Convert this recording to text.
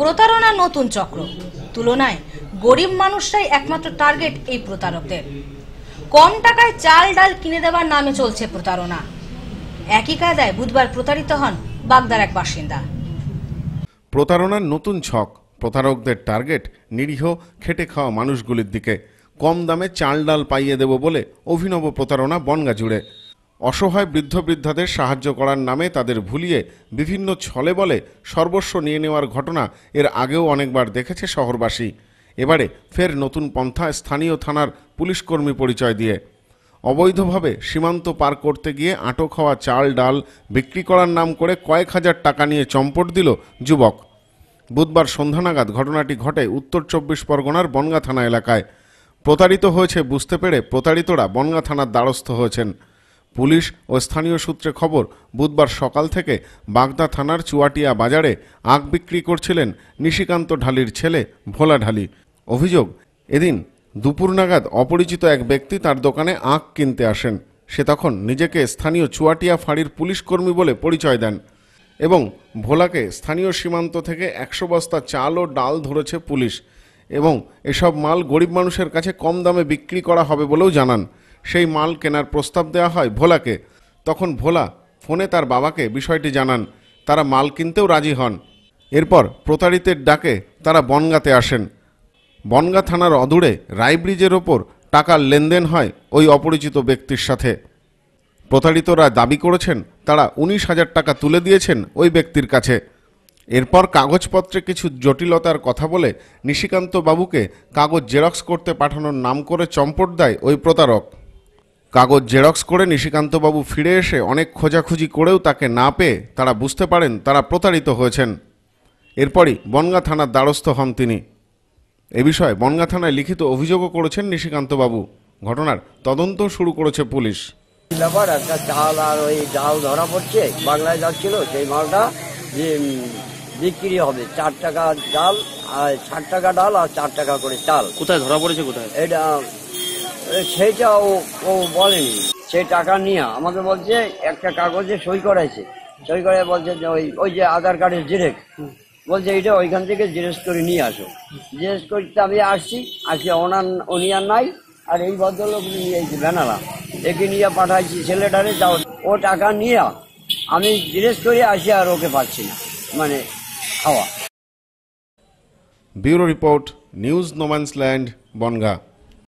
প্রতারণা নতুন চক্র তুলনায় গরিব মানুষরাই একমাত্র টার্গেট এই প্রতারকদের কম টাকায় চাল ডাল কিনে দেওয়ার নামে চলছে প্রতারণা একই কায়দায় বুধবার প্রতারিত হন বাগদার এক বাসিন্দা প্রতারণার নতুন ছক প্রতারকদের টার্গেট নিরীহ খেটে খাওয়া মানুষগুলির দিকে কম দামে চাল ডাল পাইয়ে দেব বলে অভিনব প্রতারণা বনগা জুড়ে অসহায় বৃদ্ধ বৃদ্ধাদের সাহায্য করার নামে তাদের ভুলিয়ে বিভিন্ন ছলে বলে সর্বস্ব নিয়ে নেওয়ার ঘটনা এর আগেও অনেকবার দেখেছে শহরবাসী এবারে ফের নতুন পন্থা স্থানীয় থানার পুলিশকর্মী পরিচয় দিয়ে অবৈধভাবে সীমান্ত পার করতে গিয়ে আটক হওয়া চাল ডাল বিক্রি করার নাম করে কয়েক হাজার টাকা নিয়ে চম্পট দিল যুবক বুধবার সন্ধ্যা নাগাদ ঘটনাটি ঘটে উত্তর চব্বিশ পরগনার বনগা থানা এলাকায় প্রতারিত হয়েছে বুঝতে পেরে প্রতারিতরা বনগা থানার দ্বারস্থ হয়েছেন পুলিশ ও স্থানীয় সূত্রে খবর বুধবার সকাল থেকে বাগদা থানার চুয়াটিয়া বাজারে আখ বিক্রি করছিলেন নিশিকান্ত ঢালির ছেলে ভোলা ঢালি অভিযোগ এদিন দুপুর নাগাদ অপরিচিত এক ব্যক্তি তার দোকানে আখ কিনতে আসেন সে তখন নিজেকে স্থানীয় চুয়াটিয়া ফাঁড়ির পুলিশ কর্মী বলে পরিচয় দেন এবং ভোলাকে স্থানীয় সীমান্ত থেকে একশো বস্তা চাল ও ডাল ধরেছে পুলিশ এবং এসব মাল গরিব মানুষের কাছে কম দামে বিক্রি করা হবে বলেও জানান সেই মাল কেনার প্রস্তাব দেওয়া হয় ভোলাকে তখন ভোলা ফোনে তার বাবাকে বিষয়টি জানান তারা মাল কিনতেও রাজি হন এরপর প্রতারিতের ডাকে তারা বনগাতে আসেন বনগা থানার অদূরে রায়ব্রিজের ওপর টাকার লেনদেন হয় ওই অপরিচিত ব্যক্তির সাথে প্রতারিতরা দাবি করেছেন তারা উনিশ হাজার টাকা তুলে দিয়েছেন ওই ব্যক্তির কাছে এরপর কাগজপত্রে কিছু জটিলতার কথা বলে নিশিকান্ত বাবুকে কাগজ জেরক্স করতে পাঠানোর নাম করে চম্পট দেয় ওই প্রতারক কাগজ জেরক্স করে নিশিকান্তবাবু ফিরে এসে অনেক খোঁজাখুঁজি করেও তাকে না পেয়ে তারা বুঝতে পারেন তারা প্রতারিত হয়েছেন এরপরই বনগা থানার দ্বারস্থ হন তিনি এ বিষয়ে বনগা থানায় লিখিত অভিযোগও করেছেন নিশিকান্তবাবু ঘটনার তদন্ত শুরু করেছে পুলিশ ব্যাপার একটা চাল আর ওই জাল ধরা পড়ছে বাংলায় যাচ্ছিল সেই মালটা যে বিক্রি হবে চার টাকা ডাল আর ষাট টাকা ডাল আর চার টাকা করে চাল কোথায় ধরা পড়েছে কোথায় এটা সেইটা ও ও বলেনি সেই টাকা নিয়ে আমাদের বলছে একটা কাগজে সই করাইছে সই করে বলছে যে ওই ওই যে আধার কার্ডের জেরেক্স বলছে এটা ওইখান থেকে জিজ্ঞেস করে নিয়ে আসো জিজ্ঞেস করতে আমি আসছি আজকে ওনার উনি আর নাই আর এই ভদ্রলোক নিয়ে এসেছে বেনারা একে নিয়ে পাঠাইছি ছেলেটারে যাও ও টাকা নিয়ে আমি জিজ্ঞেস করে আসি আর ওকে পাচ্ছি না মানে খাওয়া bureau report news no man's land Bongaon